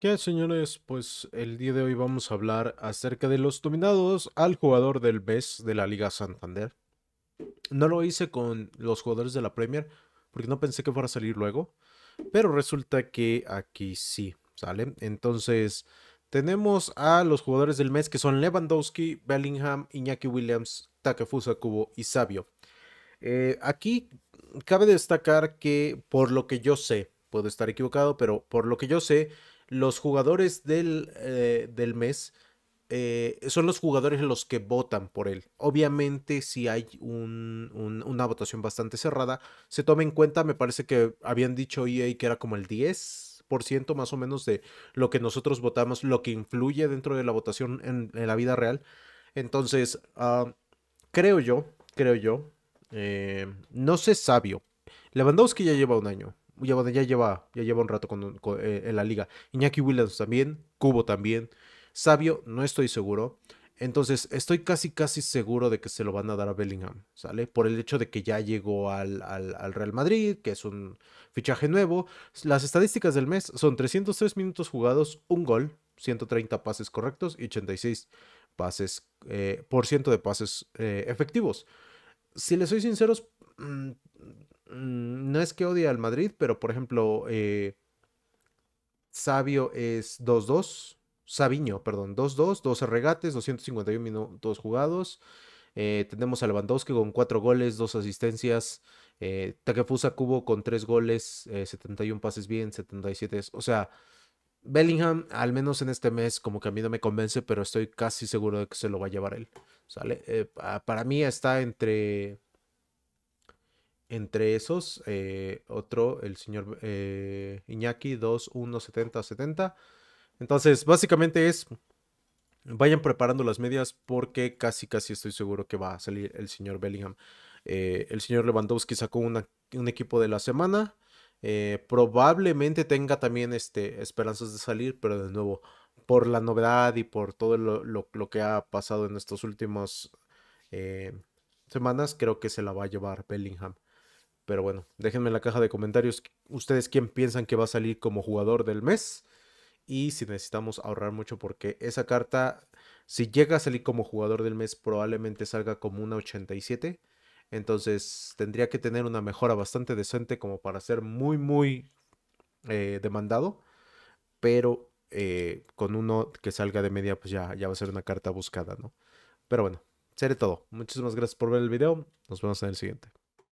¿Qué señores? Pues el día de hoy vamos a hablar acerca de los dominados al jugador del MES de la Liga Santander. No lo hice con los jugadores de la Premier porque no pensé que fuera a salir luego, pero resulta que aquí sí, ¿sale? Entonces tenemos a los jugadores del mes que son Lewandowski, Bellingham, Iñaki Williams, Takafusa Kubo y Sabio. Eh, aquí cabe destacar que por lo que yo sé, puedo estar equivocado, pero por lo que yo sé, los jugadores del, eh, del mes eh, son los jugadores los que votan por él. Obviamente, si hay una votación bastante cerrada, se toma en cuenta, me parece que habían dicho EA que era como el 10% más o menos de lo que nosotros votamos, lo que influye dentro de la votación en, la vida real. Entonces, ah, creo yo, creo yo, eh, no sé sabio. Lewandowski ya lleva un año, ya lleva, ya un rato eh, en la liga. Iñaki Williams también, Cubo también, Sabio, no estoy seguro. Entonces, estoy casi, casi seguro de que se lo van a dar a Bellingham, ¿sale? Por el hecho de que ya llegó al, Real Madrid, que es un fichaje nuevo. Las estadísticas del mes son 303 minutos jugados, un gol, 130 pases correctos y 86 pases, eh, por ciento de pases eh, efectivos. Si les soy sinceros, mm, Mm, no es que odie al Madrid, pero por ejemplo, eh, Sabio es 2-2. Sabiño, perdón, 2-2, 12 regates, 251 minutos jugados. Eh, tenemos a Lewandowski con 4 goles, 2 asistencias. Eh, Takefusa Cubo con 3 goles, 71 eh, pases bien, 77. O sea, Bellingham, al menos en este mes, como que a mí no me convence, pero estoy casi seguro de que se lo va a llevar él. ¿Sale? para mí está entre entre esos, eh, otro, el señor eh, Iñaki 217070. Entonces, básicamente es, vayan preparando las medias porque casi, casi estoy seguro que va a salir el señor Bellingham. Eh, el señor Lewandowski sacó un equipo de la semana. Eh, probablemente tenga también este, esperanzas de salir, pero de nuevo, por la novedad y por todo lo, que ha pasado en estas últimas semanas, creo que se la va a llevar Bellingham. Pero bueno, déjenme en la caja de comentarios ustedes quién piensan que va a salir como jugador del mes. Y si necesitamos ahorrar mucho porque esa carta, si llega a salir como jugador del mes, probablemente salga como una 87. Entonces tendría que tener una mejora bastante decente como para ser muy, muy eh, demandado. Pero eh, con uno que salga de media, pues ya, ya va a ser una carta buscada, ¿no? Pero bueno, seré todo. Muchísimas gracias por ver el video. Nos vemos en el siguiente.